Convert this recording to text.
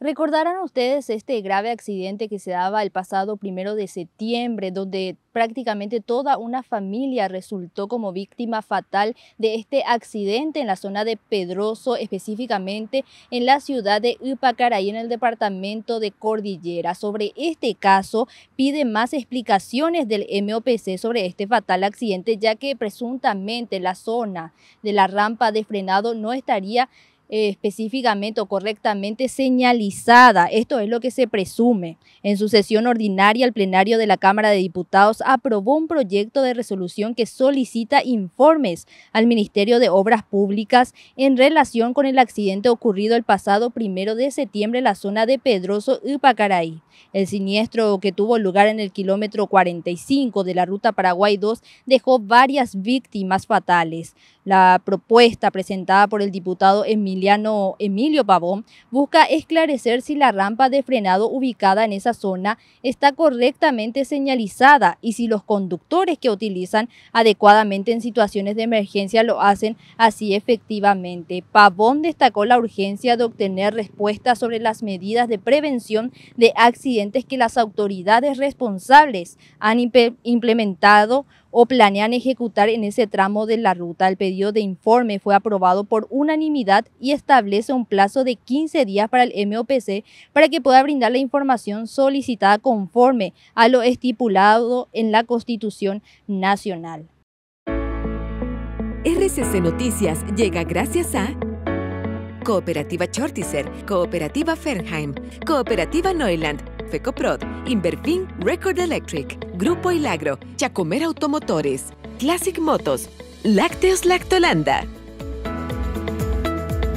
Recordarán ustedes este grave accidente que se daba el pasado primero de septiembre, donde prácticamente toda una familia resultó como víctima fatal de este accidente en la zona de Pedroso, específicamente en la ciudad de y en el departamento de Cordillera. Sobre este caso, pide más explicaciones del MOPC sobre este fatal accidente, ya que presuntamente la zona de la rampa de frenado no estaría eh, específicamente o correctamente señalizada. Esto es lo que se presume. En su sesión ordinaria, el plenario de la Cámara de Diputados aprobó un proyecto de resolución que solicita informes al Ministerio de Obras Públicas en relación con el accidente ocurrido el pasado primero de septiembre en la zona de Pedroso y Pacaraí. El siniestro que tuvo lugar en el kilómetro 45 de la ruta Paraguay 2 dejó varias víctimas fatales. La propuesta presentada por el diputado Emilio Emiliano Emilio Pavón busca esclarecer si la rampa de frenado ubicada en esa zona está correctamente señalizada y si los conductores que utilizan adecuadamente en situaciones de emergencia lo hacen así efectivamente. Pavón destacó la urgencia de obtener respuestas sobre las medidas de prevención de accidentes que las autoridades responsables han implementado o planean ejecutar en ese tramo de la ruta. El pedido de informe fue aprobado por unanimidad y establece un plazo de 15 días para el MOPC para que pueda brindar la información solicitada conforme a lo estipulado en la Constitución Nacional. RCC Noticias llega gracias a Cooperativa Chortiser, Cooperativa Fernheim, Cooperativa Neuland, FECOPROD, Inverfin Record Electric. Grupo Hilagro, Chacomer Automotores, Classic Motos, Lácteos Lactolanda.